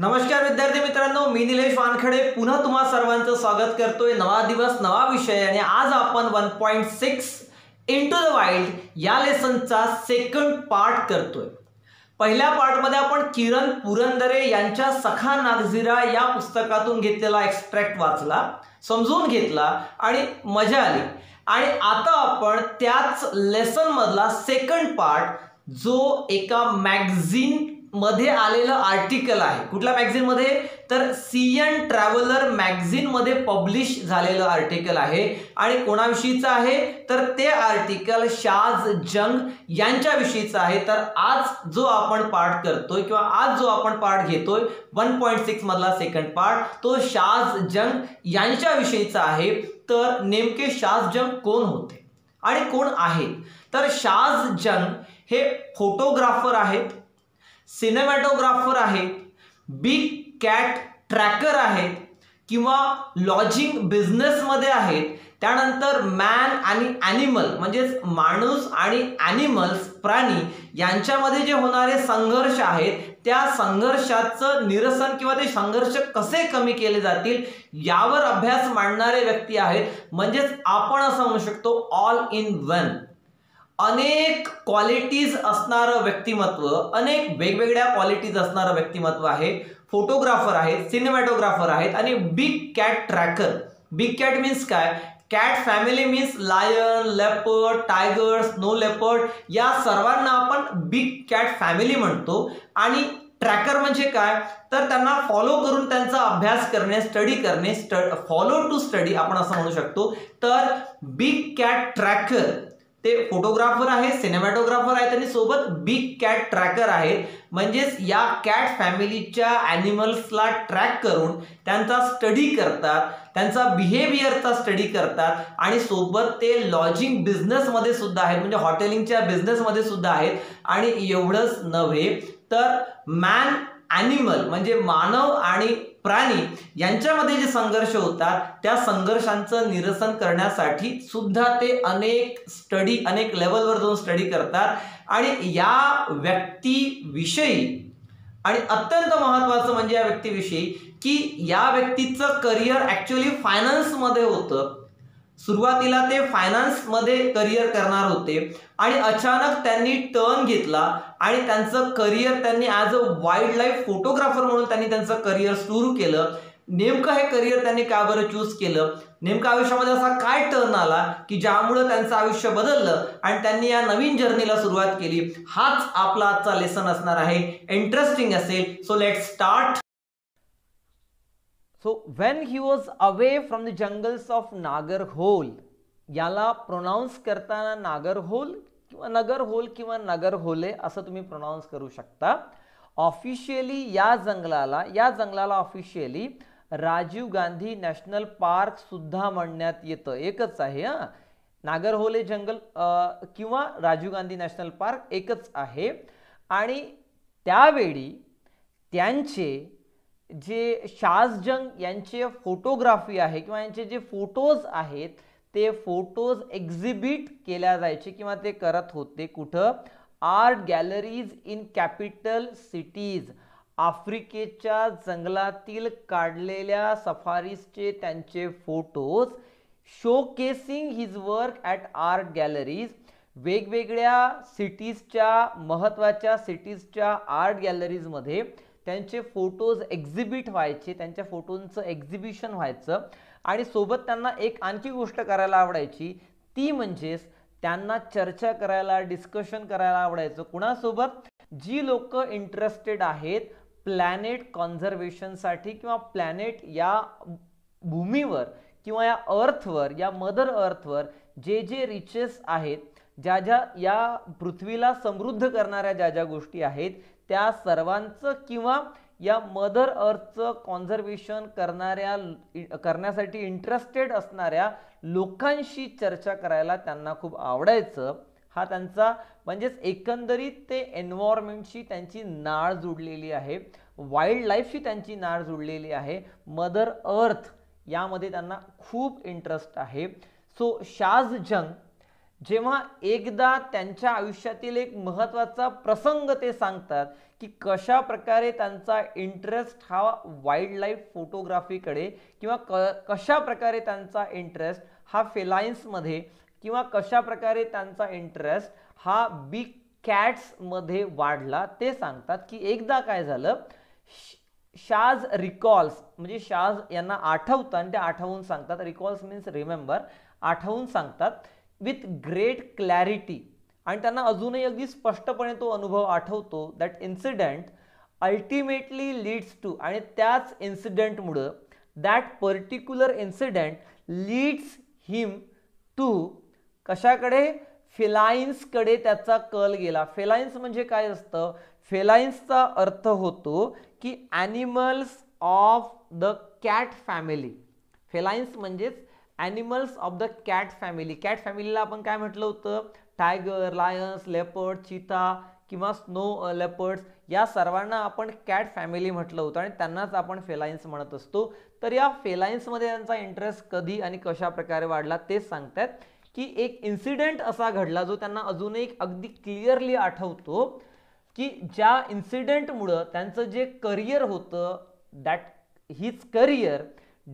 नमस्कार विद्यार्थी मित्रांनो मी निलेश वानखडे पुन्हा तुम्हा सर्वांचं स्वागत करतोय नवा दिवस नवा विषय आणि आज आपण one point six into the wild या लेसनचा सेकंड पार्ट करतोय पहिल्या पार्टमध्ये आपण किरण पुरंदरे यांच्या सखा नागझिरा या पुस्तकातून घेतलेला एक्स्ट्रॅक्ट वाचला समजून घेतला आणि मजा आली आणि आता आपण त्याच लेसनमधला सेकंड पार्ट जो एका मॅगझिन मध्ये आलेलं आर्टिकल आहे कुठल्या मॅग्झिनमध्ये तर सी एन ट्रॅव्हलर मॅग्झिनमध्ये पब्लिश झालेलं आर्टिकल आहे आणि कोणाविषयीचं आहे तर ते आर्टिकल शाज जंग यांच्याविषयीचं आहे तर आज जो आपण पाठ करतोय किंवा आज जो आपण पाठ घेतोय वन पॉईंट सिक्स मधला सेकंड पार्ट तो शाज जंग यांच्याविषयीचा आहे तर नेमके शाज जंग कोण होते आणि कोण आहेत तर शाज जंग हे फोटोग्राफर आहेत सिनेमॅटोग्राफर आहेत बिग कॅट ट्रॅकर आहेत किंवा लॉजिंग बिझनेसमध्ये आहेत त्यानंतर मॅन आणि ॲनिमल म्हणजेच माणूस आणि ॲनिमल्स प्राणी यांच्यामध्ये जे होणारे संघर्ष आहेत त्या संघर्षाचं निरसन किंवा ते संघर्ष कसे कमी केले जातील यावर अभ्यास मांडणारे व्यक्ती आहेत म्हणजेच आपण असं म्हणू शकतो ऑल इन वन अनेक क्वालिटीज असणारं व्यक्तिमत्व अनेक वेगवेगळ्या क्वालिटीज असणारं व्यक्तिमत्व आहे फोटोग्राफर आहेत सिनेमॅटोग्राफर आहेत आणि big cat tracker big cat means काय cat family means lion leopard tiger snow leopard या सर्वांना आपण बिग कॅट फॅमिली म्हणतो आणि ट्रॅकर म्हणजे काय तर त्यांना फॉलो करून त्यांचा अभ्यास करणे स्टडी करणे स्ट फॉलो टू स्टडी आपण असं म्हणू शकतो तर बिग कॅट ट्रॅकर ते फोटोग्राफर आहेत सिनेमॅटोग्राफर आहेत आणि सोबत बिग कॅट ट्रॅकर आहेत म्हणजेच या कॅट फॅमिलीच्या ॲनिमल्सला ट्रॅक करून त्यांचा स्टडी करतात त्यांचा बिहेवियरचा स्टडी करतात आणि सोबत ते लॉजिंग बिझनेसमध्ये सुद्धा आहेत म्हणजे हॉटेलिंगच्या बिझनेसमध्ये सुद्धा आहेत आणि एवढंच नव्हे तर मॅन ॲनिमल म्हणजे मानव आणि प्राणी यांच्यामध्ये जे संघर्ष होतात त्या संघर्षांचं निरसन करण्यासाठी सुद्धा ते अनेक स्टडी अनेक लेवलवर जाऊन स्टडी करतात आणि या व्यक्तीविषयी आणि अत्यंत महत्त्वाचं म्हणजे या व्यक्तीविषयी की या व्यक्तीचं करिअर ॲक्च्युली फायनान्समध्ये होतं सुरुवातीला ते फायनान्समध्ये करिअर करणार होते आणि अचानक त्यांनी टर्न घेतला आणि त्यांचं करिअर त्यांनी as a wildlife photographer म्हणून त्यांनी त्यांचं करिअर सुरू केलं नेमकं हे करिअर त्यांनी का बरं चूज केलं नेमकं आयुष्यामध्ये असा काय टर्न आला की ज्यामुळं त्यांचं आयुष्य बदललं आणि त्यांनी या नवीन जर्नीला सुरुवात केली हाच आपला आजचा लेसन असणार आहे इंटरेस्टिंग असेल so let start so when he was away from the jungles of Nagarhole याला प्रोनाऊन्स करताना नागरहोल किंवा नगर होल किंवा नगर होले असं तुम्ही प्रोनाऊन्स करू शकता ऑफिशियली या जंगलाला या जंगलाला officially Rajiv Gandhi national park सुद्धा म्हणण्यात येतं एकच आहे हां नागरहोले जंगल किंवा राजीव गांधी नॅशनल पार्क एकच आहे आणि त्यावेळी त्यांचे जे शासजंग यांचे फोटोग्राफी आहे किंवा यांचे जे फोटोज आहेत ते फोटोज एक्झिबिट केल्या जायचे किंवा ते करत होते कुठं art galleries in capital cities आफ्रिकेच्या जंगलातील काढलेल्या सफारीजचे त्यांचे photos showcasing his work at art galleries वेगवेगळ्या सिटीजच्या महत्त्वाच्या सिटीजच्या आर्ट गॅलरीजमध्ये त्यांचे फोटोज एक्झिबिट व्हायचे त्यांच्या फोटोंचं एक्झिबिशन व्हायचं आणि सोबत त्यांना एक आणखी गोष्ट करायला आवडायची ती म्हणजेच त्यांना चर्चा करायला डिस्कशन करायला आवडायचं कुणासोबत जी लोक इंटरेस्टेड आहेत प्लॅनेट कॉन्झर्वेशनसाठी किंवा प्लॅनेट या भूमीवर किंवा या अर्थवर या मदर अर्थवर जे जे रिचेस आहेत ज्या ज्या या पृथ्वीला समृद्ध करणाऱ्या ज्या ज्या गोष्टी आहेत त्या सर्वांचं किंवा या मदर अर्थचं कॉन्झर्वेशन करणाऱ्या करण्यासाठी इंटरेस्टेड असणाऱ्या लोकांशी चर्चा करायला त्यांना खूप आवडायचं हा त्यांचा म्हणजेच एकंदरीत ते एन्व्हायरमेंटशी त्यांची नाळ जुडलेली आहे वाईल्ड लाईफशी त्यांची नाळ जुडलेली आहे मदर अर्थ यामध्ये त्यांना खूप इंटरेस्ट आहे सो शाज जंग जेव्हा एकदा त्यांच्या आयुष्यातील एक महत्त्वाचा प्रसंग ते सांगतात की कशा प्रकारे त्यांचा इंटरेस्ट हा वाईल्ड लाईफ फोटोग्राफीकडे किंवा क कशा प्रकारे त्यांचा इंटरेस्ट हा फेलायन्समध्ये किंवा कशा प्रकारे त्यांचा इंटरेस्ट हा बिग कॅट्समध्ये वाढला ते सांगतात की एकदा काय झालं शाज रिकॉल्स म्हणजे शाज यांना आठवतं आणि ते आठवून सांगतात रिकॉल्स मीन्स रिमेंबर आठवून सांगतात विथ ग्रेट क्लॅरिटी आणि त्यांना अजूनही अगदी स्पष्टपणे तो अनुभव आठवतो that incident ultimately leads to आणि त्याच इन्सिडेंटमुळं that particular incident leads him to कशाकडे फेलाइन्सकडे त्याचा कल गेला फेलाइन्स म्हणजे काय असतं फेलाइन्सचा अर्थ होतो की animals of the cat family felines म्हणजेच animals of the cat family cat फॅमिलीला आपण काय म्हटलं होतं टायगर लायन्स लेपर्ड चिता किंवा स्नो लेपर्ड्स या सर्वांना आपण कॅट फॅमिली म्हटलं होतं आणि त्यांनाच आपण फेलाईन्स म्हणत असतो तर या फेलाईन्समध्ये त्यांचा इंटरेस्ट कधी आणि कशा प्रकारे वाढला तेच सांगतात की एक इन्सिडेंट असा घडला जो त्यांना अजूनही अगदी क्लिअरली आठवतो की ज्या इन्सिडेंटमुळं त्यांचं जे करिअर होतं that his career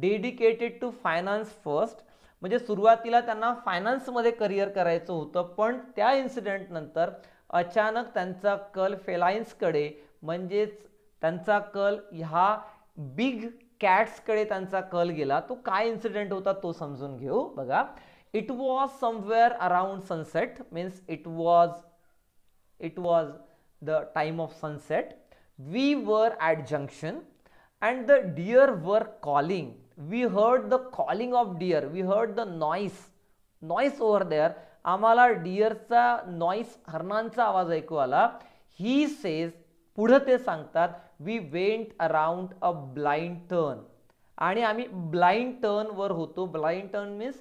dedicated to finance first म्हणजे सुरुवातीला त्यांना फायनान्समध्ये करिअर करायचं होतं पण त्या इन्सिडेंटनंतर अचानक त्यांचा कल फेलायन्सकडे म्हणजेच त्यांचा कल ह्या बिग कॅट्सकडे त्यांचा कल गेला तो काय इन्सिडेंट होता तो समजून घेऊ बघा it was somewhere around sunset means it was it was the time of sunset we were at junction and the deer were calling we heard the calling of deer we heard the noise noise over there आम्हाला डिअरचा noise हरणांचा आवाज ऐकू आला he says पुढं ते सांगतात we went around a blind turn आणि आम्ही ब्लाइंड टर्न वर होतो ब्लाइंड टर्न मीन्स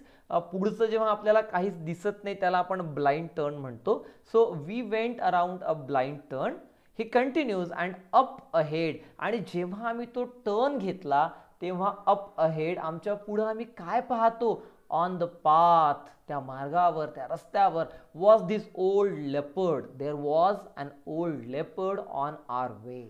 पुढचं जेव्हा आपल्याला काहीच दिसत नाही त्याला आपण ब्लाइंड टर्न म्हणतो so we went around a blind turn he continues and up ahead आणि जेव्हा आम्ही तो टर्न घेतला तेव्हा अप अहेड आमच्या पुढं आम्ही काय पाहतो ऑन द पाथ त्या मार्गावर त्या रस्त्यावर was this old leopard there was an old leopard on our way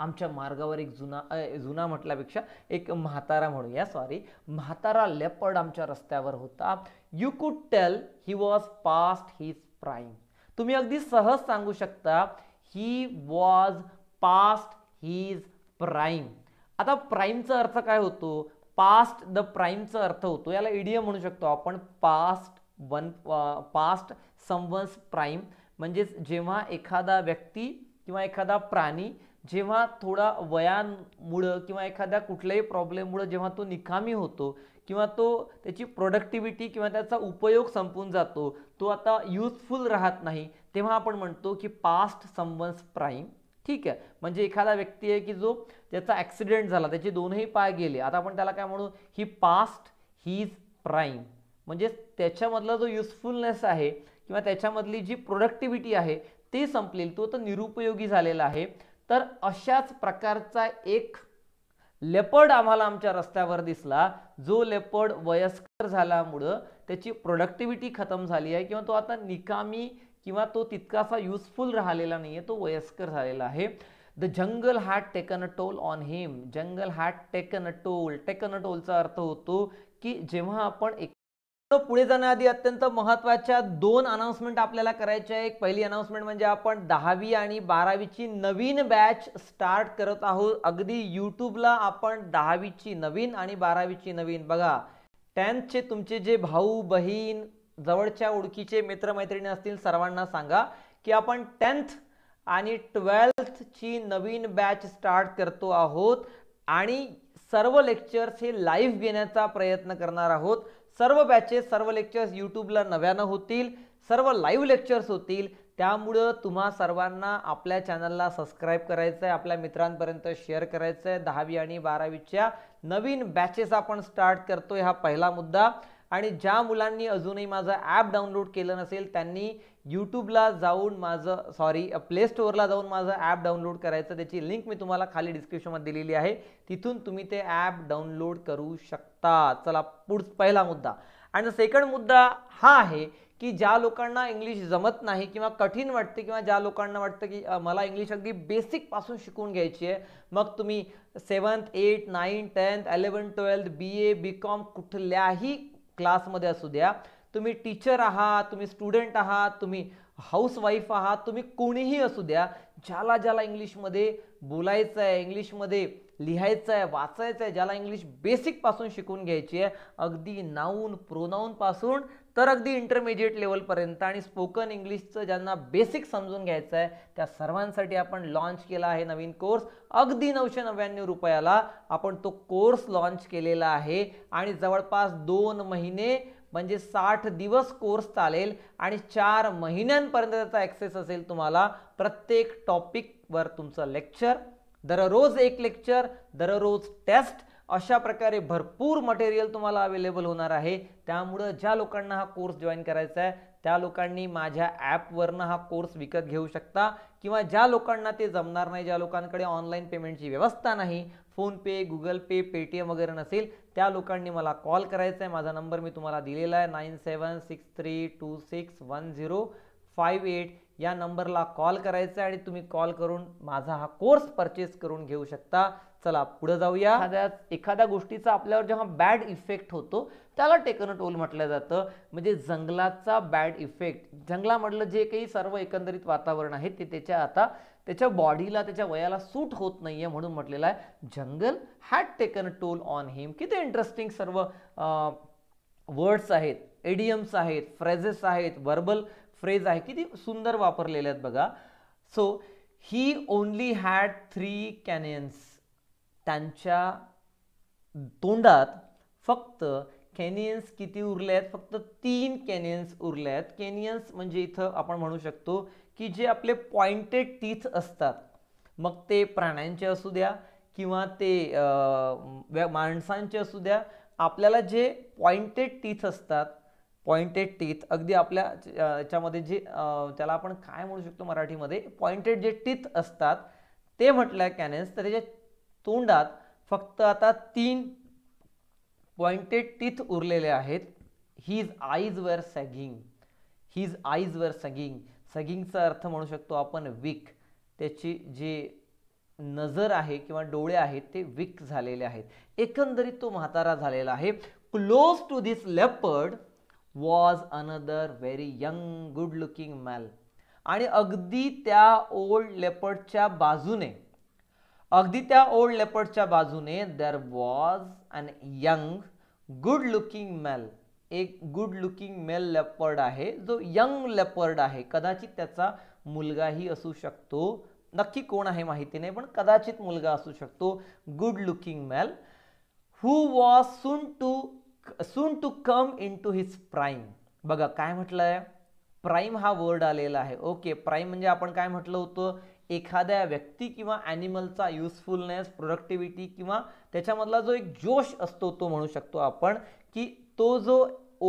आमच्या मार्गावर एक जुना जुना म्हटल्यापेक्षा एक म्हातारा म्हणूया सॉरी म्हातारा लेपर्ड आमच्या रस्त्यावर होता you could tell he was past his prime तुम्ही अगदी सहज सांगू शकता he was past his prime आता प्राईमचा अर्थ काय होतो पास्ट द प्राईमचा अर्थ होतो याला ईडीएम म्हणू शकतो आपण past one past someone's prime म्हणजेच जेव्हा एखादा व्यक्ती किंवा एखादा प्राणी जेव्हा थोडा वयांमुळं किंवा एखाद्या कुठल्याही प्रॉब्लेममुळं जेव्हा तो निकामी होतो किंवा तो त्याची प्रोडक्टिव्हिटी किंवा त्याचा उपयोग संपून जातो तो आता युजफुल राहत नाही तेव्हा आपण म्हणतो की पास्ट समवन्स प्राईम ठीक आहे म्हणजे एखादा व्यक्ती आहे की जो त्याचा ॲक्सिडेंट झाला त्याचे दोनही पाय गेले आता आपण त्याला काय म्हणू he past he is prime म्हणजे त्याच्यामधला जो युजफुलनेस आहे किंवा त्याच्यामधली जी प्रोडक्टिव्हिटी आहे ते संपलेली तो तर निरुपयोगी झालेला आहे तर अशाच प्रकारचा एक लेपर्ड आम्हाला आमच्या रस्त्यावर दिसला जो लेपर्ड वयस्कर झाल्यामुळं त्याची प्रोडक्टिव्हिटी खतम झाली आहे किंवा तो आता निकामी किंवा तो तितकासा युजफुल राहिलेला नाही आहे तो वयस्कर झालेला आहे the jungle had taken a toll on him jungle had taken a toll taken a टोलचा अर्थ होतो की जेव्हा आपण एक पुढे जाण्याआधी अत्यंत महत्त्वाच्या दोन अनाउन्समेंट आपल्याला करायचे आहे एक पहिली अनाउन्समेंट म्हणजे आपण दहावी आणि बारावीची नवीन बॅच स्टार्ट करत आहोत अगदी युट्यूबला आपण दहावीची नवीन आणि बारावीची नवीन बघा टेन्थचे तुमचे जे भाऊ बहीण जवळच्या ओळखीचे मित्रमैत्रिणी असतील सर्वांना सांगा की आपण टेन्थ आणि ट्वेल्थची नवीन बॅच स्टार्ट करतो आहोत आणि सर्व लेक्चर्स हे लाईव्ह घेण्याचा प्रयत्न करणार आहोत सर्व बॅचेस सर्व लेक्चर्स यूट्यूबला नव्यानं होतील सर्व लाईव्ह लेक्चर्स होतील त्यामुळं तुम्हा सर्वांना आपल्या चॅनलला सबस्क्राईब करायचं आहे आपल्या मित्रांपर्यंत शेअर करायचं आहे दहावी आणि बारावीच्या नवीन बॅचेस आपण स्टार्ट करतो हा पहिला मुद्दा आणि ज्या मुलांनी अजूनही माझं ॲप डाउनलोड केलं नसेल त्यांनी यूट्यूबला जाऊन माझं सॉरी प्ले स्टोअरला जाऊन माझं ॲप डाउनलोड करायचं त्याची लिंक मी तुम्हाला खाली डिस्क्रिप्शनमध्ये दिलेली आहे तिथून तुम्ही ते ॲप डाउनलोड करू शकता चला पुढ पहिला मुद्दा आणि सेकंड मुद्दा हा आहे की ज्या लोकांना इंग्लिश जमत नाही किंवा कठीण वाटते किंवा ज्या लोकांना वाटतं की मला इंग्लिश अगदी बेसिकपासून शिकून घ्यायची आहे मग तुम्ही seventh eight nine tenth eleven twelfth B A B com कुठल्याही क्लासमध्ये असू द्या तुम्ही टीचर आहात तुम्ही स्टुडंट आहात तुम्ही हाऊसवाईफ आहात तुम्ही कोणीही असू द्या ज्याला ज्याला इंग्लिशमध्ये बोलायचं आहे इंग्लिशमध्ये लिहायचं आहे वाचायचं आहे ज्याला इंग्लिश बेसिकपासून शिकून घ्यायची आहे अगदी नाऊन प्रोनाऊनपासून तर अगदी इंटरमिजिएट लेवलपर्यंत आणि स्पोकन इंग्लिशचं ज्यांना बेसिक समजून घ्यायचं आहे त्या सर्वांसाठी आपण लॉन्च केला आहे नवीन कोर्स अगदी नऊशे नव्याण्णव रुपयाला आपण तो कोर्स लॉन्च केलेला आहे आणि जवळपास दोन महिने म्हणजे साठ दिवस कोर्स चालेल आणि चार महिन्यांपर्यंत त्याचा ॲक्सेस असेल तुम्हाला प्रत्येक टॉपिकवर तुमचं लेक्चर दररोज एक लेक्चर दररोज टेस्ट अशा प्रकारे भरपूर मटेरियल तुम्हाला अवेलेबल होणार आहे त्यामुळं ज्या लोकांना हा कोर्स जॉईन करायचा आहे त्या लोकांनी माझ्या ॲपवरनं हा कोर्स विकत घेऊ शकता किंवा ज्या लोकांना ते जमणार नाही ज्या लोकांकडे ऑनलाईन पेमेंटची व्यवस्था नाही फोनपे गुगल पे पेटीएम वगैरे नसेल त्या लोकांनी मला कॉल करायचा आहे माझा नंबर मी तुम्हाला दिलेला आहे nine seven six three two six one zero five eight या नंबरला कॉल करायचा आहे आणि तुम्ही कॉल करून माझा हा कोर्स परचेस करून घेऊ शकता चला पुढे जाऊया एखाद्या एखाद्या गोष्टीचा आपल्यावर जेव्हा बॅड इफेक्ट होतो त्याला टेकन टोल म्हटलं जातं म्हणजे जंगलाचा बॅड इफेक्ट जंगलामधलं जे काही सर्व एकंदरीत वातावरण आहे ते त्याच्या आता त्याच्या बॉडीला त्याच्या वयाला सूट होत नाहीये म्हणून म्हटलेलं आहे jungle had taken toll on him किती इंटरेस्टिंग सर्व वर्ड्स आहेत एडियम्स आहेत फ्रेजेस आहेत वर्बल फ्रेज आहे किती सुंदर वापरलेले आहेत बघा so he only had three canines त्यांच्या तोंडात फक्त कॅनियन्स किती उरले आहेत फक्त तीन कॅनियन्स उरले आहेत कॅनियन्स म्हणजे इथं आपण म्हणू शकतो की जे आपले पॉइंटेड टीथ असतात मग ते प्राण्यांचे असू द्या किंवा ते माणसांचे असू द्या आपल्याला जे पॉइंटेड टीथ असतात पॉइंटेड टीथ अगदी आपल्या याच्यामध्ये जे त्याला आपण काय म्हणू शकतो मराठीमध्ये पॉइंटेड जे टीथ असतात ते म्हटलं कॅनेन्स तर त्याच्या तोंडात फक्त आता तीन पॉइंटेड टीथ उरलेले आहेत his eyes were sagging his eyes were sagging सगिंगचा अर्थ म्हणू शकतो आपण विक त्याची जी नजर आहे किंवा डोळे आहेत ते विक झालेले आहेत एकंदरीत तो म्हातारा झालेला आहे close to this leopard was another very young good looking male आणि अगदी त्या ओल्ड लेपर्डच्या बाजूने अगदी त्या ओल्ड लेपर्डच्या बाजूने there was an young good looking male एक गुड लुकिंग मेल लेपर्ड आहे जो यंग लेपर्ड आहे कदाचित त्याचा मुलगाही असू शकतो नक्की कोण आहे माहिती नाही पण कदाचित मुलगा असू शकतो good looking male who was soon to soon to come into his prime बघा काय म्हटलं आहे प्राईम हा वर्ड आलेला आहे ओके प्राईम म्हणजे आपण काय म्हटलं होतं एखाद्या व्यक्ती किंवा ॲनिमलचा युजफुलनेस प्रोडक्टिव्हिटी किंवा त्याच्यामधला जो एक जोश असतो तो म्हणू शकतो आपण की तो जो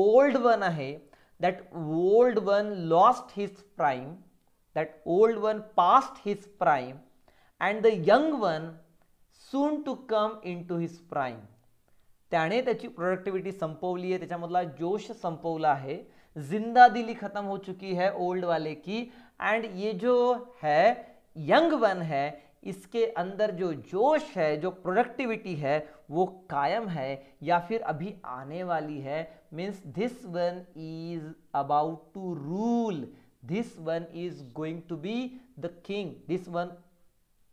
ओल्ड वन आहे that old one lost his prime that old one past his prime and the young one soon to come into his prime त्याने त्याची प्रोडक्टिव्हिटी संपवली आहे त्याच्यामधला जोश संपवला आहे जिंदा दिली खत्म हो चुकी है ओल्ड वाले की अँड ये जो है यंग वन है इसके अंदर जो जोश है जो प्रोडक्टिविटी है वो कायम है या फिर अभी आने वाली है means this one is about to rule this one is going to be the king this one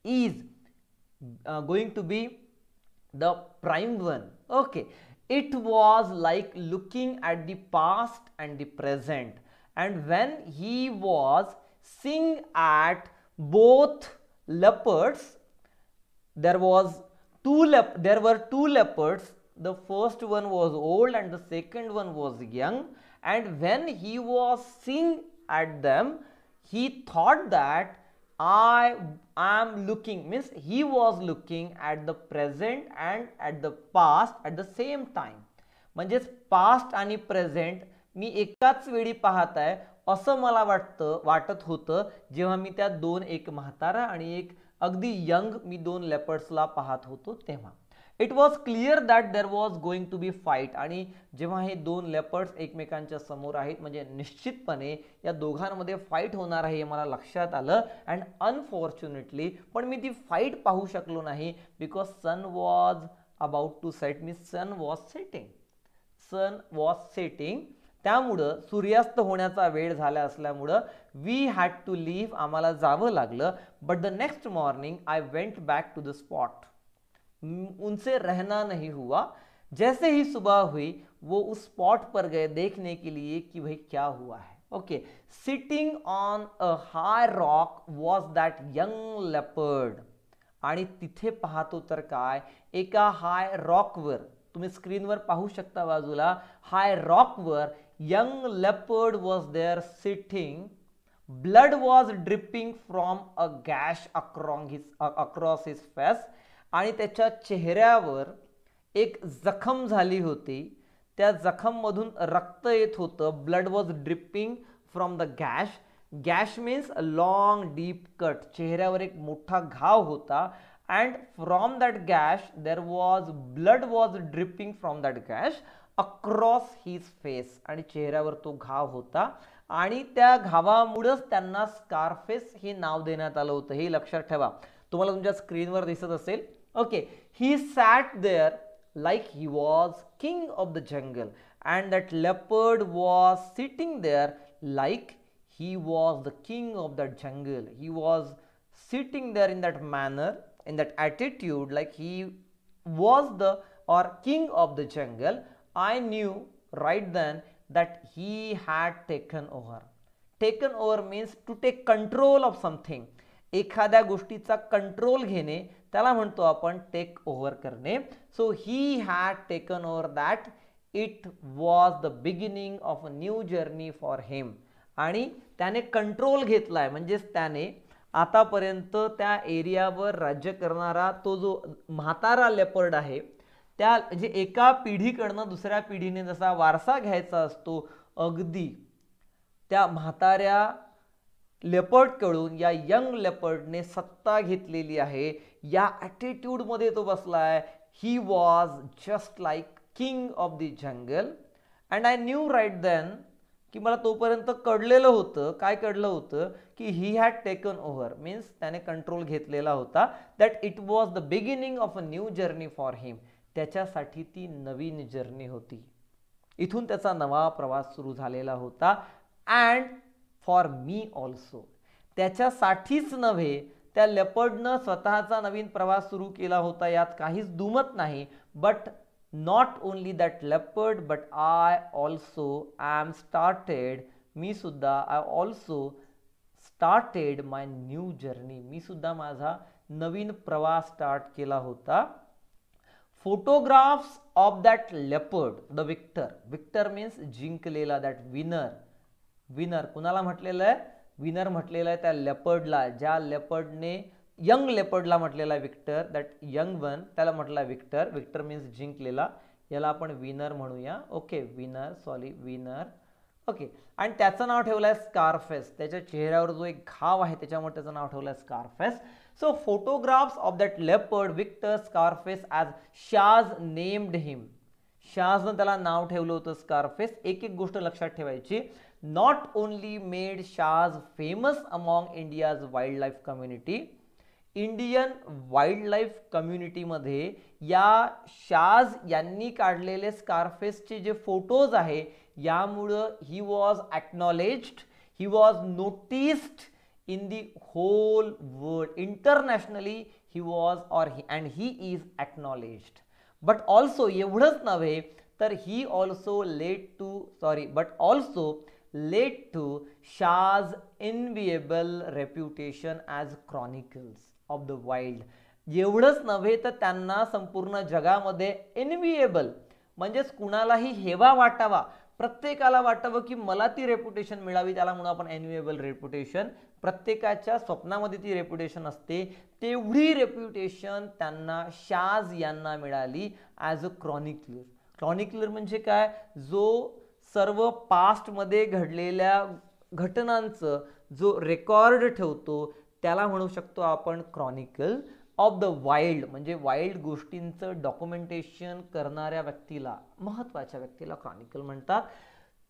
is going to be the prime one okay it was like looking at the past and the present and when he was seeing at both leopards there was two lep there were two leopards the first one was old and the second one was young and when he was seeing at them he thought that I am looking means he was looking at the present and at the past at the same time म्हणजेच past आणि present मी एकाच वेळी पाहत आहे असं मला वाटतं वाटत होतं जेव्हा मी त्या दोन एक म्हातारा आणि एक अगदी यंग मी दोन लेपर्ड्सला पाहत होतो तेव्हा it was clear that there was going to be fight आणि जेव्हा हे दोन लेपर्ड्स एकमेकांच्या समोर आहेत म्हणजे निश्चितपणे या दोघांमध्ये फाईट होणार आहे हे मला लक्षात आलं अँड अनफॉर्च्युनेटली पण मी ती फाईट पाहू शकलो नाही because sun was about to set मी sun was setting sun was setting त्यामुळं सूर्यास्त होण्याचा वेळ झाला असल्यामुळं वी हॅड टू लिव्ह आम्हाला जावं लागलं but the next morning I went back to the spot उनसे रहना नहीं हुआ जैसे ही सुबह हुई वो उस स्पॉट पर गए देखने के लिए कि भाई क्या हुआ है okay sitting on a high rock was that young leopard आणि तिथे पाहतो तर काय एका हाय रॉकवर तुम्ही स्क्रीनवर पाहू शकता बाजूला हाय रॉकवर young leopard was there sitting. Blood was dripping from a gash across his, uh, across his face. आणि त्याच्या चेहऱ्यावर एक जखम झाली होती त्या जखममधून रक्त येत होतं blood was dripping from the gash gash means a long deep cut चेहऱ्यावर एक मोठा घाव होता and from that gash there was blood was dripping from that gash across his face आणि चेहऱ्यावर तो घाव होता आणि त्या घावामुळंच त्यांना स्कारफेस हे नाव देण्यात आलं होतं हे लक्षात ठेवा तुम्हाला तुमच्या स्क्रीनवर दिसत असेल okay he sat there like he was king of the jungle and that leopard was sitting there like he was the king of that jungle he was sitting there in that manner in that attitude like he was the or king of the jungle I knew right then that he had taken over. Taken over means to take control of something एखाद्या गोष्टीचा control घेणे त्याला म्हणतो आपण take over करणे so he had taken over that it was the beginning of a new journey for him आणि त्याने control घेतला आहे म्हणजेच त्याने आतापर्यंत त्या एरियावर राज्य करणारा तो जो म्हातारा लेपर्ड आहे त्या म्हणजे एका पिढीकडनं दुसऱ्या पिढीने जसा वारसा घ्यायचा असतो अगदी त्या म्हाताऱ्या लेपर्डकडून या यंग लेपर्डने सत्ता घेतलेली आहे या ॲटिट्यूडमध्ये तो बसला आहे he was just like king of the jungle and I knew right then की मला तोपर्यंत कळलेलं होतं काय कळलं होतं की he had taken over means त्याने कंट्रोल घेतलेला होता that it was the beginning of a new journey for him त्याच्यासाठी ती नवीन जर्नी होती इथून त्याचा नवा प्रवास सुरू झालेला होता अँड फॉर मी ऑल्सो त्याच्यासाठीच नव्हे त्या लेपर्डनं स्वतःचा नवीन प्रवास सुरू केला होता यात काहीच दुमत नाही but not only that leopard but I also I am started मी सुद्धा I also started my new journey मी सुद्धा माझा नवीन प्रवास स्टार्ट केला होता photographs of that leopard the victor victor means जिंकलेला दॅट विनर विनर कुणाला म्हटलेलं आहे विनर म्हटलेलं आहे त्या लेपर्डला ज्या लेपर्डने यंग लेपर्डला म्हटलेला आहे विक्टर दॅट यंग वन त्याला म्हटला विक्टर विक्टर मीन्स जिंकलेला याला आपण विनर म्हणूया okay winner sorry winner okay आणि त्याचं नाव ठेवलं आहे स्कारफेस त्याच्या चेहऱ्यावर जो एक घाव आहे त्याच्यामुळे त्याचं नाव ठेवलं आहे Scarface so photographs of that leopard victor Scarface as Shaaz named him शाहजनं त्याला नाव ठेवलं होतं स्कारफेस एक एक गोष्ट लक्षात ठेवायची not only made Shaaz famous among India's wildlife community Indian wildlife कम्युनिटीमध्ये या शाज यांनी काढलेले स्कारफेसचे जे फोटोज आहे यामुळं he was acknowledged he was noticed in the whole world internationally he was or he and he is acknowledged but also evdas nave tar he also led to sorry but also led to shah's enviable reputation as chronicles of the wild evdas nave tar tanna sampurna jagamade enviable manje kunalahi heva vatava प्रत्येकाला वाटावं की मला ती reputation मिळावी त्याला म्हणून आपण ॲन्युएबल reputation प्रत्येकाच्या स्वप्नामध्ये ती रेप्युटेशन असते तेवढी रेप्युटेशन त्यांना शाज यांना मिळाली as a chronicler chronicler म्हणजे काय जो सर्व पास्टमध्ये घडलेल्या घटनांचं जो रेकॉर्ड ठेवतो त्याला म्हणू शकतो आपण क्रॉनिकल ऑफ द वाईल्ड म्हणजे वाईल्ड गोष्टींचं डॉक्युमेंटेशन करणाऱ्या व्यक्तीला महत्त्वाच्या व्यक्तीला क्रॉनिकल म्हणतात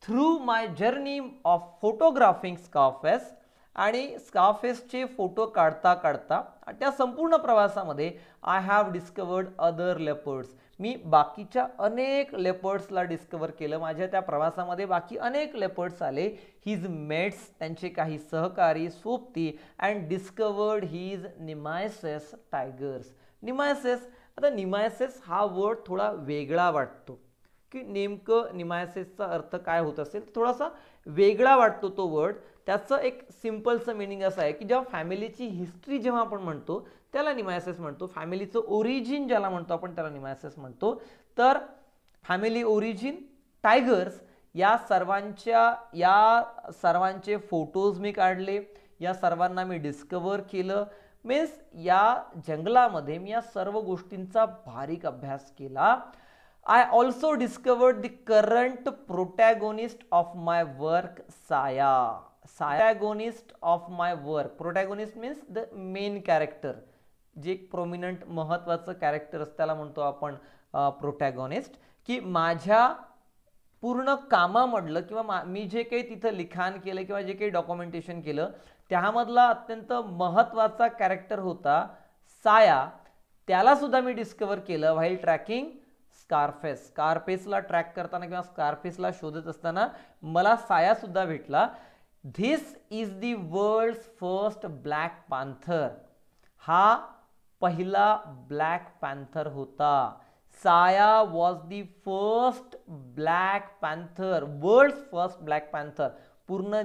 through my journey of photographing Scarface आणि स्काफेसचे फोटो काढता काढता त्या संपूर्ण प्रवासामध्ये I have discovered other leopards मी बाकीच्या अनेक लेपर्ड्सला डिस्कवर केलं माझ्या त्या प्रवासामध्ये बाकी अनेक लेपर्ड्स आले हिज मेट्स त्यांचे काही सहकारी सोबती and discovered his nemeses tigers nemeses आता निमायसेस हा वर्ड थोडा वेगळा वाटतो की नेमकं निमायसेसचा अर्थ काय होत असेल थोडासा वेगळा वाटतो तो वर्ड त्याचं एक सिम्पलचं मिनिंग असं आहे की जेव्हा फॅमिलीची हिस्ट्री जेव्हा आपण म्हणतो त्याला निमायसेस म्हणतो फॅमिलीचं ओरिजिन ज्याला म्हणतो आपण त्याला निमायसेस म्हणतो तर फॅमिली ओरिजिन टायगर्स या सर्वांच्या या सर्वांचे फोटोज मी काढले या सर्वांना मी डिस्कवर केलं मीन्स या जंगलामध्ये मी या सर्व गोष्टींचा बारीक अभ्यास केला I also discovered the current protagonist of my work Saya सायटॅगोनिस्ट of my work protagonist means the main character जे एक प्रोमिनंट महत्त्वाचं कॅरेक्टर असं त्याला म्हणतो आपण प्रोटॅगोनिस्ट की माझ्या पूर्ण कामामधलं किंवा मी जे काही तिथं लिखाण केलं किंवा जे काही डॉक्युमेंटेशन केलं त्यामधला अत्यंत महत्त्वाचा कॅरेक्टर होता साया त्यालासुद्धा मी डिस्कवर केलं व्हाईल ट्रॅकिंग स्कारफेस स्कारफेसला ट्रॅक करताना किंवा स्कारफेसला शोधत असताना मला सायासुद्धा भेटला this is the world first black panther हा पहिला ब्लैक पैंथर होता Saya was the first black panther world first black panther पूर्ण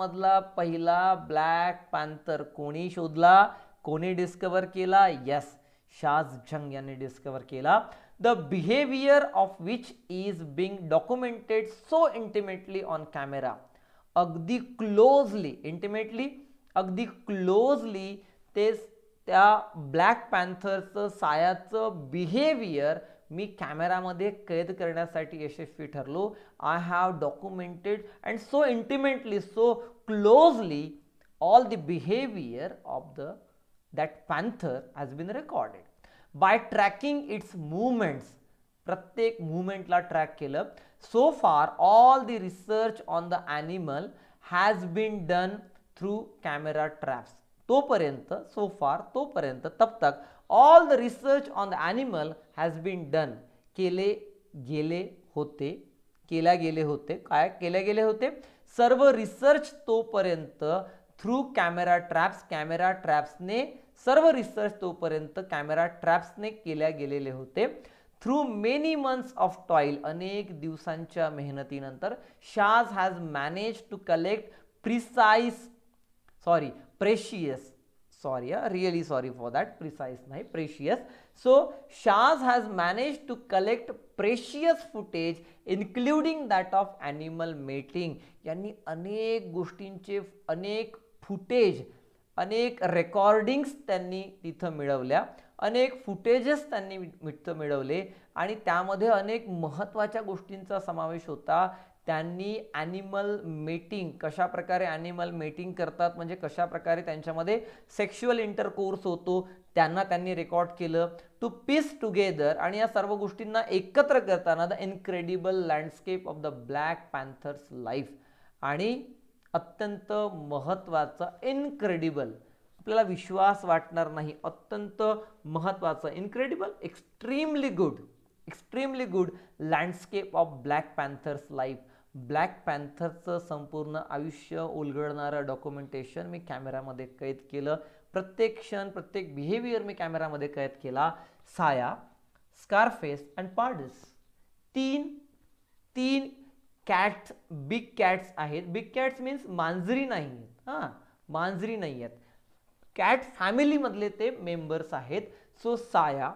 मधला पेला ब्लैक पैंथर को शोधला को डिस्कवर केला यस शाज झंग डिस्कवर केला the behaviour of which is being documented so intimately on camera अगदी क्लोजली इंटिमेटली अगदी क्लोजली ते त्या ब्लॅक पॅन्थरचं सायाचं बिहेवियर मी कॅमेरामध्ये कैद करण्यासाठी यशस्वी ठरलो I have documented and so intimately so closely all the behaviour of the that panther has been recorded by tracking its movements प्रत्येक मुवमेंटला ट्रॅक केलं so far all the research on the animal has been done through camera traps. तोपर्यंत so far, तोपर्यंत तब तक all the research on the animal has been done केले गेले होते केल्या गेले होते काय केले गेले होते सर्व रिसर्च तोपर्यंत थ्रू कॅमेरा ट्रॅप्स कॅमेरा ट्रॅप्सने सर्व रिसर्च तोपर्यंत कॅमेरा ट्रॅप्सने केल्या गेलेले होते through many months of toil अनेक दिवसांच्या मेहनतीनंतर Shaaz has manage to collect precise sorry precious sorry really sorry for that precise नाही precious so Shaaz has manage to collect precious footage including that of animal mating यांनी अनेक गोष्टींचे अनेक footage अनेक recordings त्यांनी तिथं मिळवल्या अनेक फुटेजेस त्यांनी मिट मिळवले आणि त्यामध्ये अनेक महत्त्वाच्या गोष्टींचा समावेश होता त्यांनी ॲनिमल मेटिंग कशाप्रकारे ॲनिमल मेटिंग करतात म्हणजे कशाप्रकारे त्यांच्यामध्ये सेक्शुअल इंटरकोर्स होतो त्यांना त्यांनी रेकॉर्ड केलं टू पीस टुगेदर आणि या सर्व गोष्टींना एकत्र करताना the incredible landscape of the black panther's life आणि अत्यंत महत्त्वाचं इनक्रेडिबल आपल्याला विश्वास वाटणार नाही अत्यंत महत्त्वाचं incredible extremely good extremely good landscape of black panther's life black पॅन्थरचं संपूर्ण आयुष्य उलगडणारं डॉक्युमेंटेशन मी कॅमेरामध्ये कैद केलं प्रत्येक क्षण प्रत्येक बिहेवियर मी कॅमेरामध्ये कैद केला साया स्कारफेस अँड पार्डस तीन तीन कॅट्स बिग कॅट्स आहेत बिग कॅट्स मीन्स मांजरी नाही आहेत हां मांजरी नाही आहेत कॅट फॅमिलीमधले ते मेंबर्स आहेत so Saya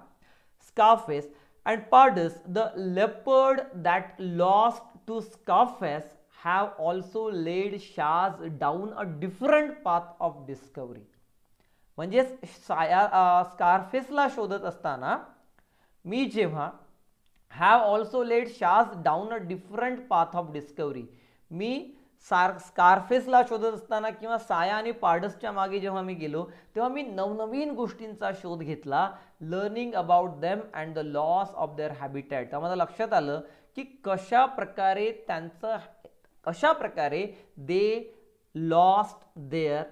Scarface and Pardus the leopard that lost to Scarface have also led Shaaz down a different path of discovery म्हणजेच साया स्कार्फेसला शोधत असताना मी जेव्हा have also led Shaaz down a different path of discovery मी सार स्कार्फेसला शोधत असताना किंवा साया आणि पार्डसच्या मागे जेव्हा मी गेलो तेव्हा मी नवनवीन गोष्टींचा शोध घेतला learning about them and the loss of their habitat तर मला लक्षात आलं की कशा प्रकारे त्यांचं कशा प्रकारे they lost their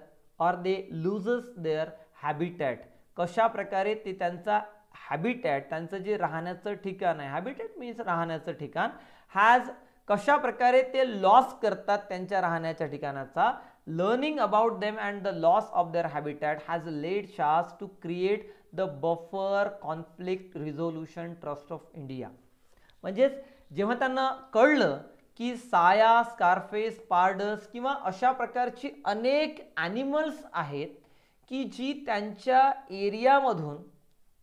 or they loses their habitat कशा प्रकारे ते त्यांचा हॅबिटॅट त्यांचं जे राहण्याचं ठिकाण आहे हॅबिटॅट मीन्स राहण्याचं ठिकाण हॅज कशा प्रकारे ते लॉस करतात त्यांच्या राहण्याच्या ठिकाणाचा learning about them and the loss of their habitat has led Shaaz to create the buffer conflict resolution trust of India म्हणजेच जेव्हा त्यांना कळलं की साया स्कार्फेस पार्डस किंवा अशा प्रकारची अनेक ॲनिमल्स आहेत की जी त्यांच्या एरियामधून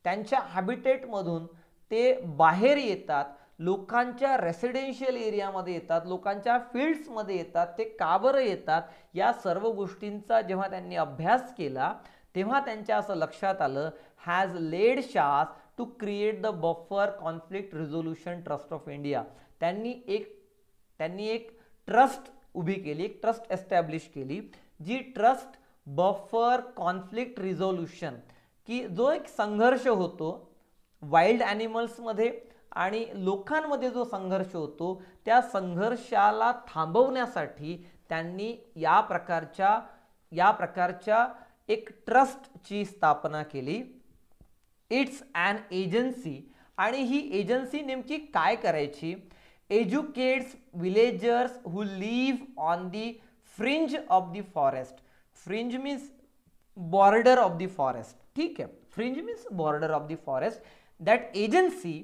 त्यांच्या हॅबिटेटमधून ते बाहेर येतात लोकांच्या रेसिडेन्शियल एरियामध्ये येतात लोकांच्या फील्ड्समध्ये येतात ते का बरं येतात या सर्व गोष्टींचा जेव्हा त्यांनी अभ्यास केला तेव्हा त्यांच्या असं लक्षात आलं has led Shaaz to create the buffer conflict resolution trust of India त्यांनी एक त्यांनी एक ट्रस्ट उभी केली एक ट्रस्ट एस्टॅब्लिश केली जी ट्रस्ट बफर कॉन्फ्लिक्ट रिझोल्युशन की जो एक संघर्ष होतो वाईल्ड ॲनिमल्समध्ये आणि लोकांमध्ये जो संघर्ष होतो त्या संघर्षाला थांबवण्यासाठी त्यांनी या प्रकारच्या या प्रकारच्या एक ट्रस्टची स्थापना केली इट्स अॅन एजन्सी आणि ही एजन्सी नेमकी काय करायची educates villagers who live on the fringe of the forest fringe means border of the forest ठीक आहे fringe means border of the forest that agency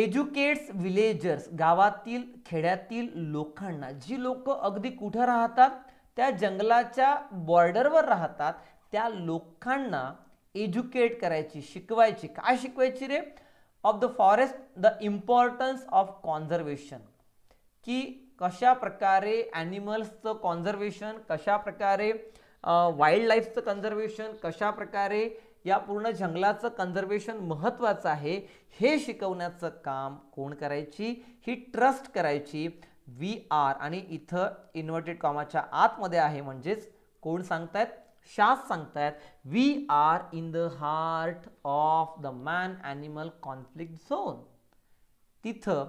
educates villagers गावातील खेड्यातील लोकांना जी लोक अगदी कुठं राहतात त्या जंगलाच्या बॉर्डरवर राहतात त्या लोकांना एज्युकेट करायची शिकवायची काय शिकवायची ray of the forest the importance of conservation की कशा प्रकारे ॲनिमल्सचं कॉन्झर्वेशन कशा प्रकारे वाईल्ड लाईफचं कन्झर्वेशन कशा प्रकारे या पूर्ण जंगलाचं कन्झर्वेशन महत्त्वाचं आहे हे शिकवण्याचं काम कोण करायची ही ट्रस्ट करायची वी आर आणि इथं इन्व्हर्टेड कॉमाच्या आतमध्ये आहे म्हणजेच कोण सांगतायत शास सांगतायत we are in the heart of the man animal conflict zone तिथं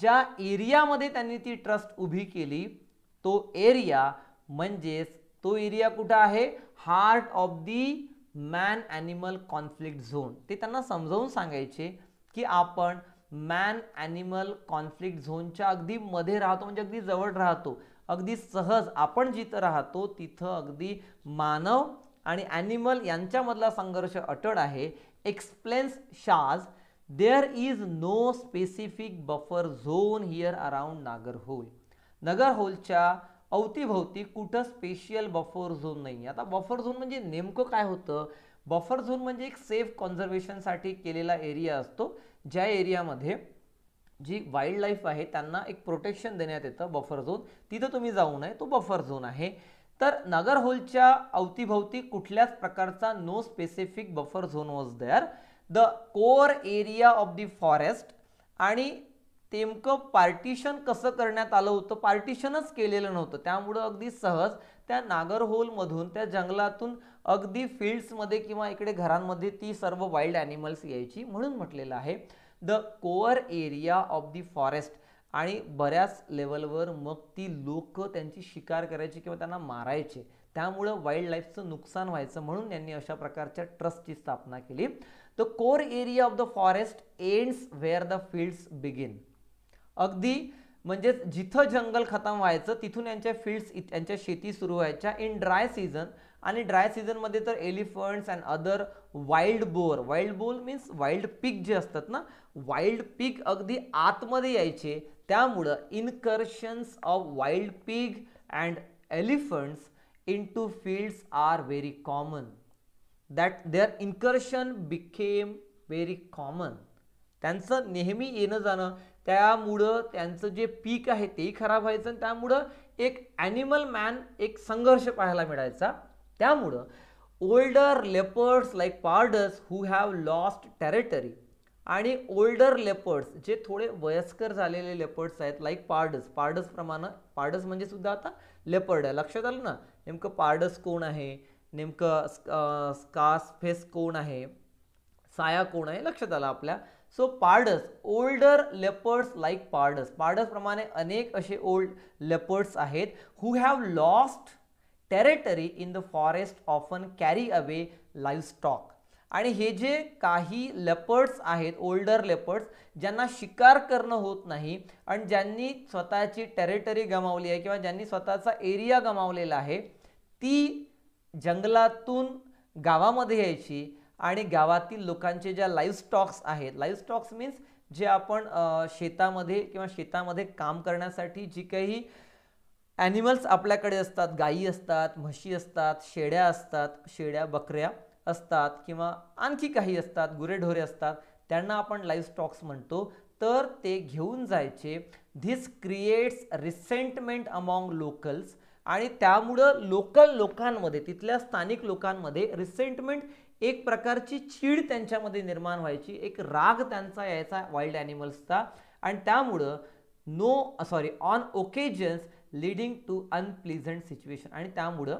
ज्या एरियामध्ये त्यांनी ती ट्रस्ट उभी केली तो एरिया म्हणजेच तो एरिया कुठं आहे heart of the man animal conflict zone ते त्यांना समजावून सांगायचे की आपण मॅन ॲनिमल कॉन्फ्लिक्ट झोनच्या अगदी मध्ये राहतो म्हणजे अगदी जवळ राहतो अगदी सहज आपण जिथं राहतो तिथं अगदी मानव आणि ॲनिमल यांच्यामधला संघर्ष अटळ आहे explains Shaz there is no specific buffer zone here around Nagarhole नगरहोलच्या अवतीभवती कुठं स्पेशियल बफर झोन नाही आता बफर झोन म्हणजे नेमकं काय होतं बफर झोन म्हणजे एक सेफ कॉन्झर्वेशनसाठी केलेला एरिया असतो ज्या एरियामध्ये जी वाईल्ड लाईफ आहे त्यांना एक प्रोटेक्शन देण्यात येतं बफर झोन तिथं तुम्ही जाऊ नये तो बफर झोन आहे तर नगर होलच्या अवतीभवती कुठल्याच प्रकारचा no specific buffer zone was there the core area of the forest आणि नेमकं पार्टिशन कसं करण्यात आलं होतं पार्टिशनच केलेलं नव्हतं त्यामुळं अगदी सहज त्या मधून त्या जंगलातून अगदी फील्ड्समध्ये किंवा इकडे घरांमध्ये ती सर्व वाईल्ड ॲनिमल्स यायची म्हणून म्हटलेलं आहे the core area of the forest आणि बऱ्याच लेवलवर मग ती लोक त्यांची शिकार करायची किंवा त्यांना मारायचे त्यामुळं वाईल्ड लाईफचं नुकसान व्हायचं म्हणून त्यांनी अशा प्रकारच्या ट्रस्टची स्थापना केली the core area of the forest ends where the fields begin अगदी म्हणजेच जिथं जंगल खतम व्हायचं तिथून यांच्या फील्ड्स यांच्या शेती सुरू व्हायच्या इन ड्राय सीझन आणि ड्राय सीझनमध्ये तर elephants and other wild boar wild boar means wild pig जे असतात ना वाईल्ड पीक अगदी आतमध्ये यायचे त्यामुळं incursions of wild pig and elephants into fields are very common that their incursion became very common त्यांचं नेहमी येणं जाणं त्यामुळं त्यांचं जे पीक आहे तेही खराब व्हायचं आणि त्यामुळं एक ॲनिमल मॅन एक संघर्ष पाहायला मिळायचा त्यामुळं older leopards like Pardus who have lost territory आणि ओल्डर लेपर्ड्स जे थोडे वयस्कर झालेले लेपर्ड्स आहेत लाईक पार्डस पार्डस प्रमाणे पार्डस म्हणजे सुद्धा आता लेपर्ड आहे लक्षात आलं ना नेमकं पार्डस कोण आहे नेमकं स्कास फेस कोण आहे साया कोण आहे लक्षात आलं आपल्या so Pardus older leopards like Pardus पार्डसप्रमाणे अनेक असे ओल्ड लेपर्ड्स आहेत who have lost territory in the forest often carry away livestock आणि हे जे काही लेपर्ड्स आहेत ओल्डर लेपर्ड्स ज्यांना शिकार करणं होत नाही आणि ज्यांनी स्वतःची टेरेटरी गमावली आहे किंवा ज्यांनी स्वतःचा एरिया गमावलेला आहे ती जंगलातून गावामध्ये यायची आणि गावातील लोकांचे ज्या लाईव्ह स्टॉक्स आहेत लाईव्ह स्टॉक्स मीन्स जे आपण शेतामध्ये किंवा शेतामध्ये काम करण्यासाठी जी काही ॲनिमल्स आपल्याकडे असतात गायी असतात म्हशी असतात शेड्या असतात शेड्या बकऱ्या असतात किंवा आणखी काही असतात गुरेढोरे असतात त्यांना आपण लाईव्ह स्टॉक्स म्हणतो तर ते घेऊन जायचे this creates resentment among locals आणि त्यामुळं लोकल लोकांमध्ये तिथल्या स्थानिक लोकांमध्ये रिसेंटमेंट एक प्रकारची चीड त्यांच्यामध्ये निर्माण व्हायची एक राग त्यांचा यायचा वाईल्ड ॲनिमल्सचा आणि त्यामुळं no sorry on occasions leading to unpleasant situation आणि त्यामुळं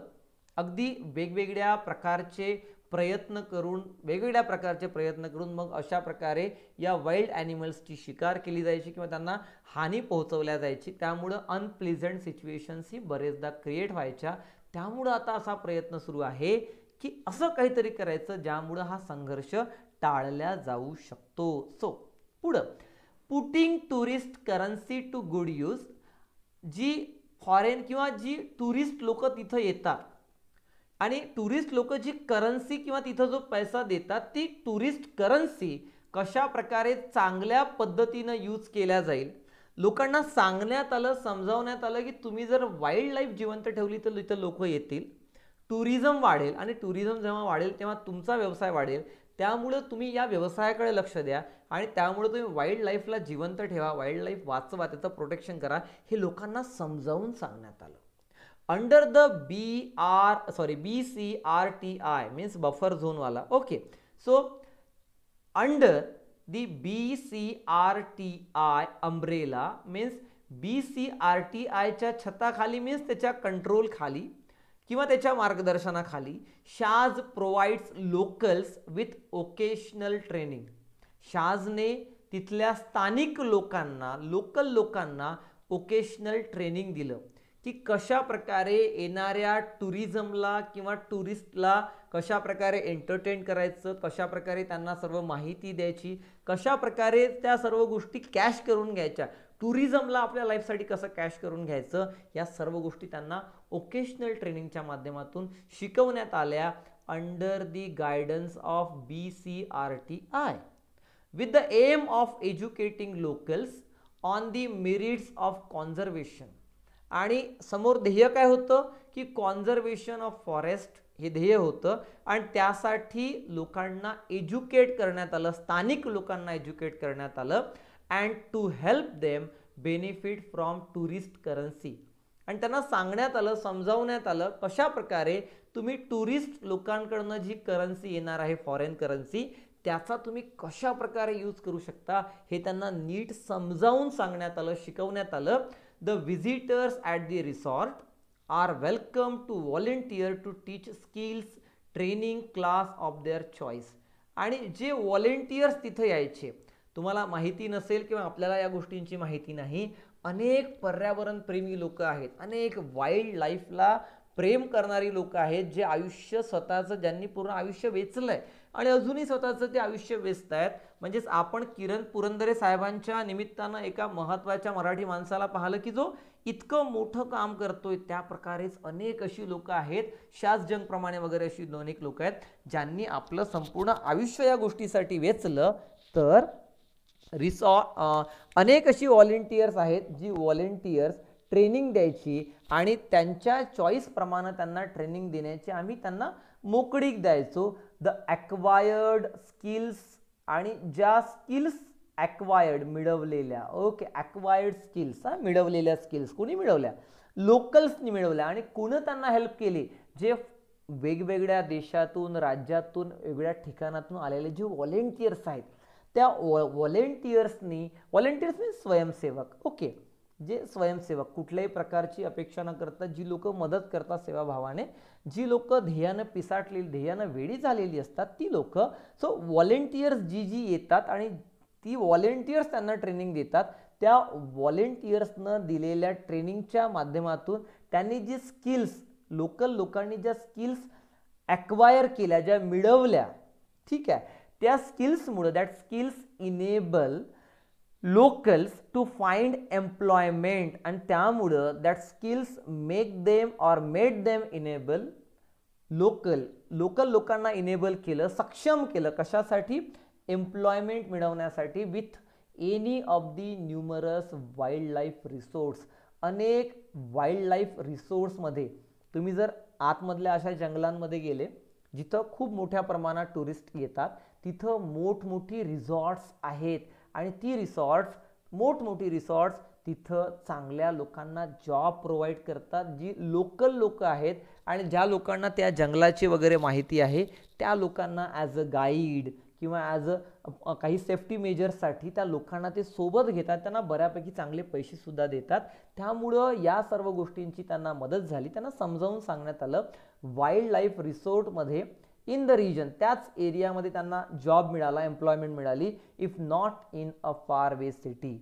अगदी वेगवेगळ्या प्रकारचे प्रयत्न करून वेगवेगळ्या प्रकारचे प्रयत्न करून मग अशा प्रकारे या वाईल्ड ॲनिमल्सची शिकार केली जायची किंवा त्यांना हानी पोहोचवल्या जायची त्यामुळं अनप्लिझंट सिच्युएशन्स ही बरेचदा क्रिएट व्हायच्या त्यामुळं आता असा प्रयत्न सुरू आहे की असं काहीतरी करायचं ज्यामुळं हा संघर्ष टाळला जाऊ शकतो सो पुढं putting tourist currency to good use जी फॉरेन किंवा जी टुरिस्ट लोक तिथं येतात आणि टुरिस्ट लोक जी करन्सी किंवा तिथं जो पैसा देतात ती टुरिस्ट करन्सी कशा प्रकारे चांगल्या पद्धतीनं यूज केल्या जाईल लोकांना सांगण्यात आलं समजावण्यात आलं की तुम्ही जर वाईल्ड लाईफ जिवंत ठेवली तर इथं लोक येतील टुरिझम वाढेल आणि टुरिझम जेव्हा वाढेल तेव्हा तुमचा व्यवसाय वाढेल त्यामुळं तुम्ही या व्यवसायाकडे लक्ष द्या आणि त्यामुळे तुम्ही वाईल्ड लाईफला जिवंत ठेवा वाईल्ड लाईफ वाचवा त्याचं प्रोटेक्शन करा हे लोकांना समजावून सांगण्यात आलं under the B R sorry B C R T I means buffer झोनवाला okay so under the B C R T I umbrella means B C R T आयच्या छताखाली मीन्स त्याच्या कंट्रोलखाली किंवा त्याच्या मार्गदर्शनाखाली Shaz provides locals with occasional training शाजने तिथल्या स्थानिक लोकांना लोकल लोकांना ओकेशनल ट्रेनिंग दिलं की कशा प्रकारे येणाऱ्या टुरिझमला किंवा टुरिस्टला कशा प्रकारे एंटरटेन करायचं कशा प्रकारे त्यांना सर्व माहिती द्यायची कशा प्रकारे त्या सर्व गोष्टी कॅश करून घ्यायच्या टुरिझमला आपल्या लाईफसाठी कसं कॅश करून घ्यायचं या सर्व गोष्टी त्यांना ओकेशनल ट्रेनिंगच्या माध्यमातून शिकवण्यात आल्या under the guidance of B C R T I with the aim of educating locals on the merits of conservation आणि समोर ध्येय काय होतं की कॉन्झर्वेशन ऑफ फॉरेस्ट हे ध्येय होतं आणि त्यासाठी लोकांना एज्युकेट करण्यात आलं स्थानिक लोकांना एज्युकेट करण्यात आलं and to help them benefit from tourist currency आणि त्यांना सांगण्यात आलं समजावण्यात आलं कशा प्रकारे तुम्ही टुरिस्ट लोकांकडनं जी करन्सी येणार आहे फॉरेन करन्सी त्याचा तुम्ही कशा प्रकारे यूज करू शकता हे त्यांना नीट समजावून सांगण्यात आलं शिकवण्यात आलं the visitors at the resort are welcome to volunteer to teach skills training class of their choice आणि जे व्हॉलेंटियर्स तिथं यायचे तुम्हाला माहिती नसेल किंवा आपल्याला या गोष्टींची माहिती नाही अनेक पर्यावरण प्रेमी लोक आहेत अनेक वाईल्ड लाईफला प्रेम करणारी लोक आहेत जे आयुष्य स्वतःचं ज्यांनी पूर्ण आयुष्य वेचलं आहे आणि अजूनही स्वतःचं ते आयुष्य वेचत आहेत म्हणजेच आपण किरण पुरंदरे साहेबांच्या निमित्तानं एका महत्त्वाच्या मराठी माणसाला पाहिलं की जो इतकं मोठं काम करतोय त्या प्रकारेच अनेक अशी लोक आहेत शासजनप्रमाणे वगैरे अशी अनेक लोक आहेत ज्यांनी आपलं संपूर्ण आयुष्य या गोष्टीसाठी वेचलं तर रिसॉ अनेक अशी व्हॉलेंटियर्स आहेत जी व्हॉलेंटियर्स ट्रेनिंग द्यायची आणि त्यांच्या चॉईसप्रमाणे त्यांना ट्रेनिंग देण्याची आम्ही त्यांना मोकळीक द्यायचो द ॲक्वायर्ड स्किल्स आणि ज्या स्किल्स ॲक्वायर्ड मिळवलेल्या ओके ॲक्वायर्ड स्किल्स हां मिळवलेल्या स्किल्स कोणी मिळवल्या लोकल्सनी मिळवल्या आणि कोणं त्यांना हेल्प केली जे वेगवेगळ्या देशातून राज्यातून वेगळ्या ठिकाणातून आलेले जे व्हॉलेंटियर्स आहेत त्या वॉ व्हॉलेंटियर्सनी व्हॉलेंटियर्स स्वयंसेवक ओके जे स्वयंसेवक कुठल्याही प्रकारची अपेक्षा न करता जी लोक मदत करतात सेवाभावाने जी लोक ध्येयानं पिसाटलेली ध्येयानं वेळी झालेली असतात ती लोक सो व्हॉलेंटियर्स जी जी येतात आणि ती व्हॉलेंटियर्स त्यांना ट्रेनिंग देतात त्या व्हॉलेंटियर्सनं दिलेल्या ट्रेनिंगच्या माध्यमातून त्यांनी जी स्किल्स लोकल लोकांनी ज्या स्किल्स ॲक्वायर केल्या ज्या मिळवल्या ठीक आहे त्या स्किल्समुळं that skills enable locals to find employment आणि त्यामुळं that skills make them or made them enable local local लोकांना इनेबल केलं सक्षम केलं कशासाठी एम्प्लॉयमेंट मिळवण्यासाठी with any of the numerous wildlife resource अनेक वाईल्ड लाईफ रिसोर्समध्ये तुम्ही जर आतमधल्या अशा जंगलांमध्ये गेले जिथं खूप मोठ्या प्रमाणात टुरिस्ट येतात तिथं मोठमोठी रिसॉर्ट्स आहेत आणि ती रिसॉर्ट्स मोठमोठी रिसॉर्ट्स तिथं चांगल्या लोकांना जॉब प्रोव्हाइड करतात जी लोकल लोक आहेत आणि ज्या लोकांना त्या जंगलाची वगैरे माहिती आहे त्या लोकांना ॲज अ गाईड किंवा ॲज अ काही सेफ्टी मेजर्ससाठी त्या लोकांना ते सोबत घेतात त्यांना बऱ्यापैकी चांगले पैसेसुद्धा देतात त्यामुळं या सर्व गोष्टींची त्यांना मदत झाली त्यांना समजावून सांगण्यात आलं वाईल्ड लाईफ रिसोर्टमध्ये इन द रिजन त्याच एरियामध्ये त्यांना जॉब मिळाला एम्प्लॉयमेंट मिळाली इफ नॉट इन अ फार वे सिटी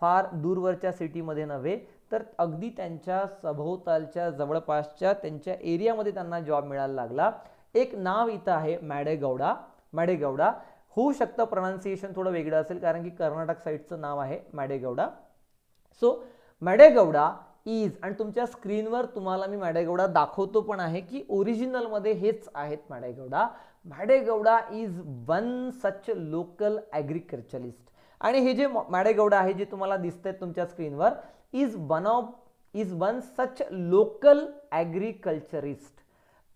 फार दूरवरच्या सिटीमध्ये नव्हे तर अगदी त्यांच्या सभोवतालच्या जवळपासच्या त्यांच्या एरियामध्ये त्यांना जॉब मिळायला लागला एक नाव इथं आहे मॅडेगौडा मॅडेगौडा होऊ शकतं प्रोनान्सिएशन थोडं वेगळं असेल कारण की कर्नाटक साईडचं नाव आहे मॅडेगौडा सो मॅडेगौडा इज आणि तुमच्या स्क्रीनवर तुम्हाला मी माडेगौडा दाखवतो पण आहे की ओरिजिनलमध्ये हेच आहेत Madegowda Madegowda is one such local agriculturist आणि हे जे माडेगौडा आहे जे तुम्हाला दिसत आहेत तुमच्या स्क्रीनवर is one of is one such local agriculturist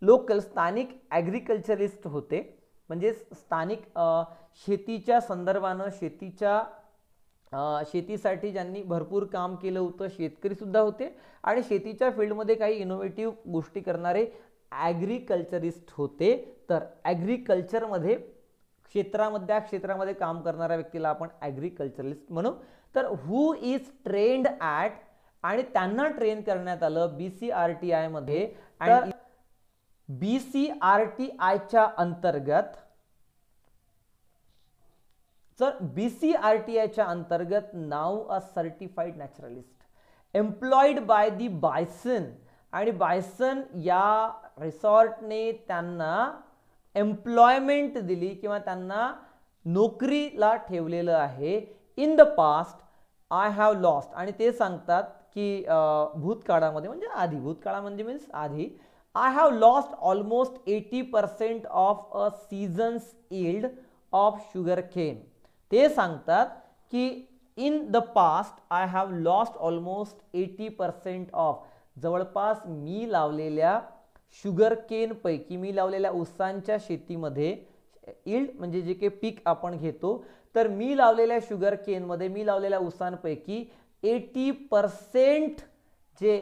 local स्थानिक ॲग्रिकल्चरिस्ट होते म्हणजे स्थानिक शेतीच्या संदर्भानं शेतीच्या शेतीसाठी ज्यांनी भरपूर काम केलं होतं शेतकरी सुद्धा होते आणि शेतीच्या फील्डमध्ये काही इनोव्हेटिव्ह गोष्टी करणारे ॲग्रिकल्चरिस्ट होते तर ॲग्रिकल्चरमध्ये क्षेत्रामध्ये क्षेत्रामध्ये काम करणाऱ्या व्यक्तीला आपण ॲग्रिकल्चरलिस्ट म्हणू तर हु इज ट्रेंड ॲट आणि त्यांना ट्रेन करण्यात आलं बी सी आर टी आयमध्ये आणि बी सी आर टी आयच्या अंतर्गत तर बी सी आर टी आयच्या अंतर्गत नाव a certified naturalist employed by the Bison आणि बायसन या रिसॉर्टने त्यांना एम्प्लॉयमेंट दिली किंवा त्यांना नोकरीला ठेवलेलं आहे in the past I have lost आणि ते सांगतात की भूतकाळामध्ये म्हणजे आधी भूतकाळामध्ये मीन्स आधी I have lost almost eighty percent of a season's yield of sugarcane ते सांगतात की in the past I have lost almost eighty percent of जवळपास मी लावलेल्या शुगर केनपैकी मी लावलेल्या उसांच्या शेतीमध्ये इल्ड म्हणजे जे काही पीक आपण घेतो तर मी लावलेल्या शुगर केनमध्ये मी लावलेल्या उसांपैकी एटी पर्सेंट जे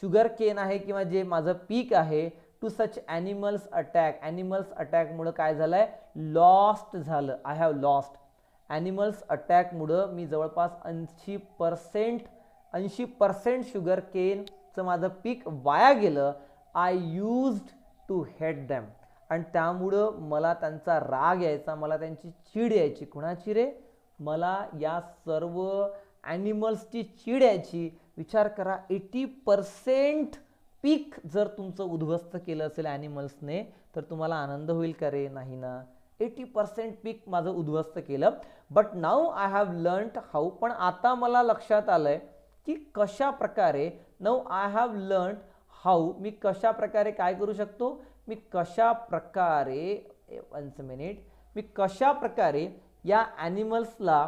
शुगर केन आहे किंवा जे माझं पीक आहे to such animals attack animals अटॅकमुळं काय झालं आहे लॉस्ट झालं आय हॅव लॉस्ट ॲनिमल्स अटॅकमुळं मी जवळपास ऐंशी पर्सेंट ऐंशी पर्सेंट शुगर केनचं माझं पीक वाया गेलं I used to hate them आणि त्यामुळं मला त्यांचा राग यायचा मला त्यांची चीड यायची कुणाची रे मला या सर्व ॲनिमल्सची चीड यायची विचार करा एटी पर्सेंट पीक जर तुमचं उद्ध्वस्त केलं असेल ॲनिमल्सने तर तुम्हाला आनंद होईल का रे नाही ना एटी पर्सेंट पीक माझं उद्ध्वस्त केलं but now I have learnt how पण आता मला लक्षात आलं आहे की कशा प्रकारे now I have learnt how मी कशा प्रकारे काय करू शकतो मी कशा प्रकारे वन्स मिनिट मी कशा प्रकारे या ॲनिमल्सला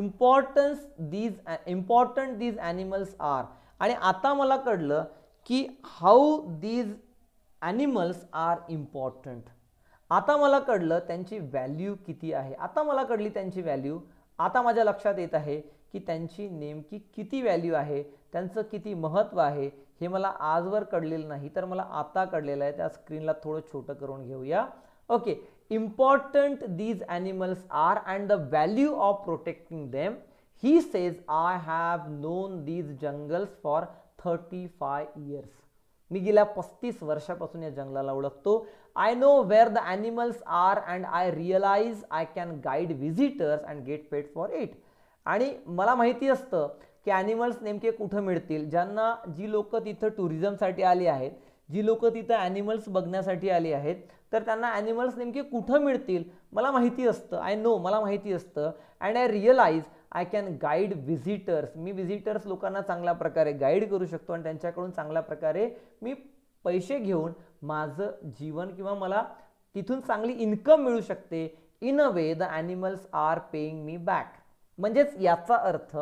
importance these important these animals are आणि आता मला कळलं की how these animals are important आता मला कळलं त्यांची व्हॅल्यू किती आहे आता मला कळली त्यांची व्हॅल्यू आता माझ्या लक्षात येत आहे की त्यांची नेमकी किती व्हॅल्यू आहे त्यांचं किती महत्त्व आहे हे मला आजवर कळलेलं नाही तर मला आता कळलेलं आहे त्या स्क्रीनला थोडं छोटं करून घेऊया okay important these animals are and the value of protecting them he says I have known these jungles for thirty five years मी गेल्या पस्तीस वर्षापासून या जंगलाला ओळखतो I know where the animals are and I realize I can guide visitors and get paid for it आणि मला माहिती असतं की ॲनिमल्स नेमके कुठं मिळतील ज्यांना जी लोकं तिथं टुरिझमसाठी आली आहेत जी लोकं तिथं ॲनिमल्स बघण्यासाठी आली आहेत तर त्यांना ॲनिमल्स नेमके कुठं मिळतील मला माहिती असतं आय नो मला माहिती असतं and I realize I can guide visitors मी व्हिजिटर्स लोकांना चांगल्या प्रकारे गाईड करू शकतो आणि त्यांच्याकडून चांगल्या प्रकारे मी पैसे घेऊन माझं जीवन किंवा मला तिथून चांगली इन्कम मिळू शकते in a way the animals are paying me back म्हणजेच याचा अर्थ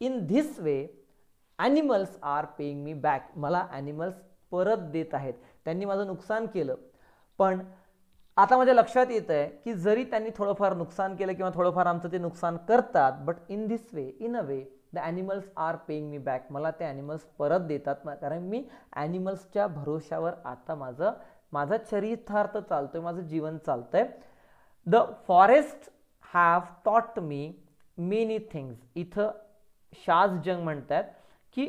in this way animals are paying me back मला ॲनिमल्स परत देत आहेत त्यांनी माझं नुकसान केलं पण आता माझ्या लक्षात येतं आहे की जरी त्यांनी थोडंफार नुकसान केलं किंवा थोडंफार आमचं ते नुकसान करतात but in this way in a way the animals are paying me back मला ते ॲनिमल्स परत देतात कारण मी ॲनिमल्सच्या भरोशावर आता माझं माझा चरितार्थ चालतो आहे माझं जीवन चालतं आहे the forest have taught me many things इथं शाज जंग म्हणत आहेत की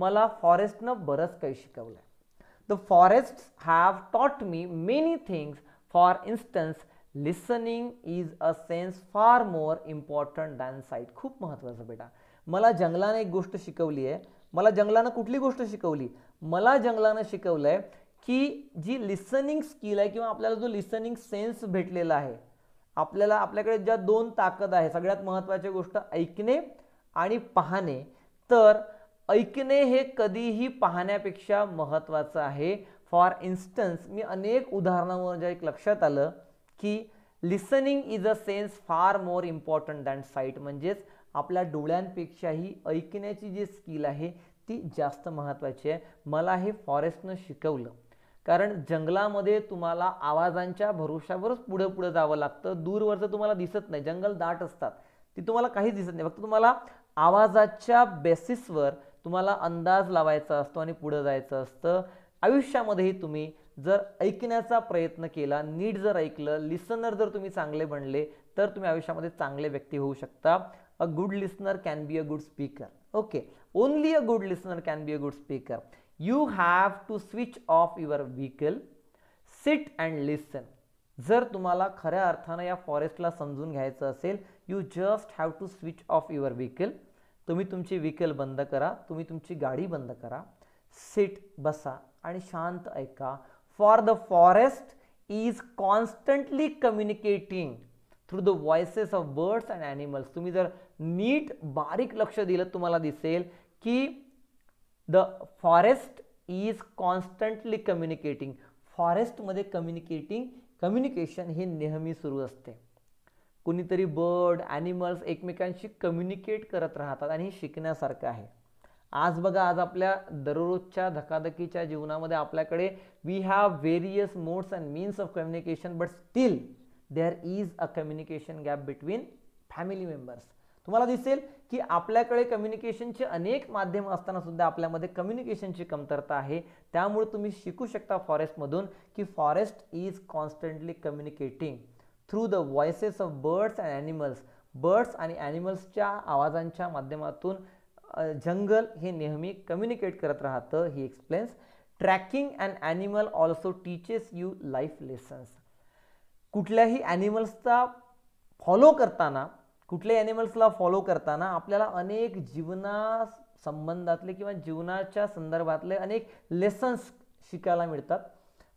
मला फॉरेस्टनं बरंच काही शिकवलं आहे the forest have taught me many things for instance listening is a sense far more important than site खूप महत्त्वाचं बेटा मला जंगलानं एक गोष्ट शिकवली आहे मला जंगलानं कुठली गोष्ट शिकवली मला जंगलानं शिकवलं आहे की जी लिसनिंग स्किल आहे किंवा आपल्याला जो लिसनिंग सेन्स भेटलेला आहे आपल्याला आपल्याकडे ज्या दोन ताकद आहे सगळ्यात महत्त्वाची गोष्ट ऐकणे आणि पाहणे तर ऐकणे हे कधीही पाहण्यापेक्षा महत्त्वाचं आहे फॉर इन्स्टन्स मी अनेक उदाहरणांवर ज्या एक लक्षात आलं की listening is a sense far more important than site म्हणजेच आपल्या डोळ्यांपेक्षाही ऐकण्याची जी स्किल आहे ती जास्त महत्त्वाची आहे मला हे फॉरेस्टनं शिकवलं कारण जंगलामध्ये तुम्हाला आवाजांच्या भरोशावरच पुढं पुढं जावं लागतं दूरवरचं तुम्हाला दिसत नाही जंगल दाट असतात ती तुम्हाला काहीच दिसत नाही फक्त तुम्हाला आवाजाच्या बेसिसवर तुम्हाला अंदाज लावायचा असतो आणि पुढं जायचं असतं आयुष्यामध्येही तुम्ही जर ऐकण्याचा प्रयत्न केला नीट जर ऐकलं लिसनर जर तुम्ही चांगले बनले तर तुम्ही आयुष्यामध्ये चांगले व्यक्ती होऊ शकता a good listener can be a good speaker okay only a good listener can be a good speaker you have to switch off your vehicle sit and listen जर तुम्हाला खऱ्या अर्थानं या फॉरेस्टला समजून घ्यायचं असेल you just have to switch off your vehicle तुम्ही तुमची व्हीकल बंद करा तुम्ही तुमची गाडी बंद करा सिट बसा आणि शांत ऐका for the forest is constantly communicating through the voices of birds and animals तुम्ही जर नीट बारीक लक्ष दिलं तुम्हाला दिसेल की the forest is constantly communicating फॉरेस्टमध्ये कम्युनिकेटिंग कम्युनिकेशन हे नेहमी सुरू असते कुणीतरी बर्ड ॲनिमल्स एकमेकांशी कम्युनिकेट करत राहतात आणि हे शिकण्यासारखं आहे आज बघा आज आपल्या दररोजच्या धकाधकीच्या जीवनामध्ये आपल्याकडे we have various modes and means of communication but still there is a communication gap between family members तुम्हाला दिसेल की आपल्याकडे कम्युनिकेशनचे अनेक माध्यम असताना सुद्धा आपल्यामध्ये कम्युनिकेशनची कमतरता आहे त्यामुळे तुम्ही शिकू शकता फॉरेस्टमधून की forest is constantly communicating through the voices of birds and animals birds आणि ॲनिमल्सच्या आवाजांच्या माध्यमातून जंगल हे नेहमी कम्युनिकेट करत राहतं he explains tracking and animal also teaches you life lessons कुठल्याही ॲनिमल्सचा फॉलो करताना कुठल्या ॲनिमल्सला फॉलो करताना आपल्याला अनेक जीवना संबंधातले किंवा जीवनाच्या संदर्भातले अनेक लेसन्स शिकायला मिळतात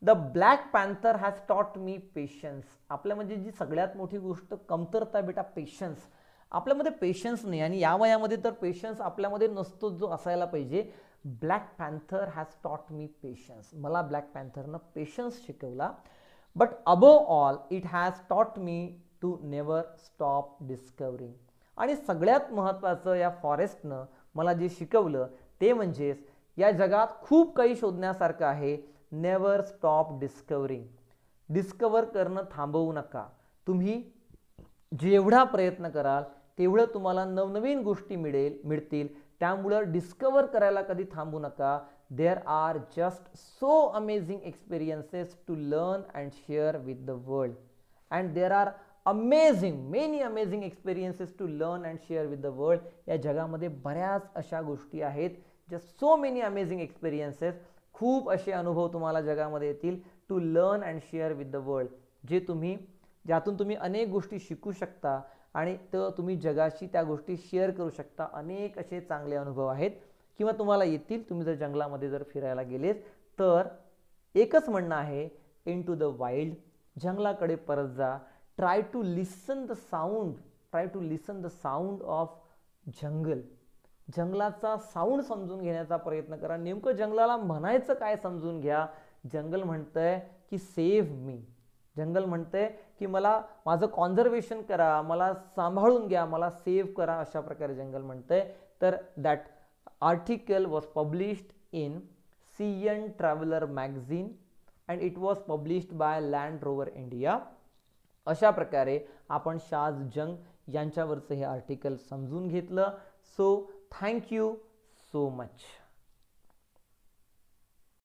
the black panther has taught me patience म्हणजे जी सगळ्यात मोठी गोष्ट कमतरता बेटा पेशन्स आपल्यामध्ये पेशन्स नाही आणि या वयामध्ये तर पेशन्स आपल्यामध्ये नसतो जो असायला पाहिजे black panther has taught me patience मला ब्लॅक पॅन्थरनं पेशन्स शिकवला but above all it has taught me to never stop discovering आणि सगळ्यात महत्त्वाचं या फॉरेस्टनं मला जे शिकवलं ते म्हणजेच या जगात खूप काही शोधण्यासारखं आहे नेवर स्टॉप डिस्कवरिंग डिस्कवर करणं थांबवू नका तुम्ही जेवढा प्रयत्न कराल तेवढं तुम्हाला नवनवीन गोष्टी मिळेल मिळतील त्यामुळं डिस्कवर करायला कधी थांबू नका there are just so amazing experiences to learn and share with the world and there are amazing many amazing experiences to learn and share with the world या जगामध्ये बऱ्याच अशा गोष्टी आहेत ज्या सो मेनी अमेझिंग एक्सपिरियन्सेस खूप असे अनुभव तुम्हाला जगामध्ये येतील to learn and share with the world जे तुम्ही ज्यातून तुम्ही अनेक गोष्टी शिकू शकता आणि तर तुम्ही जगाशी त्या गोष्टी शेअर करू शकता अनेक असे चांगले अनुभव आहेत किंवा तुम्हाला येतील तुम्ही जर जंगलामध्ये जर फिरायला गेलेस तर एकच म्हणणं आहे इन टू द वाईल्ड जंगलाकडे परत जा try to listen the sound try to listen the sound of जंगल जंगलाचा साऊंड समजून घेण्याचा प्रयत्न करा नेमकं जंगलाला म्हणायचं काय समजून घ्या जंगल म्हणतंय की सेव्ह मी जंगल म्हणतंय की मला माझं कॉन्झर्वेशन करा मला सांभाळून घ्या मला सेव्ह करा अशा प्रकारे जंगल म्हणतंय तर that article was published in C N Traveller magazine and it was published by Land Rover India अशा प्रकारे आपण शाज जंग यांच्यावरचं हे आर्टिकल समजून घेतलं सो थँक्यू सो मच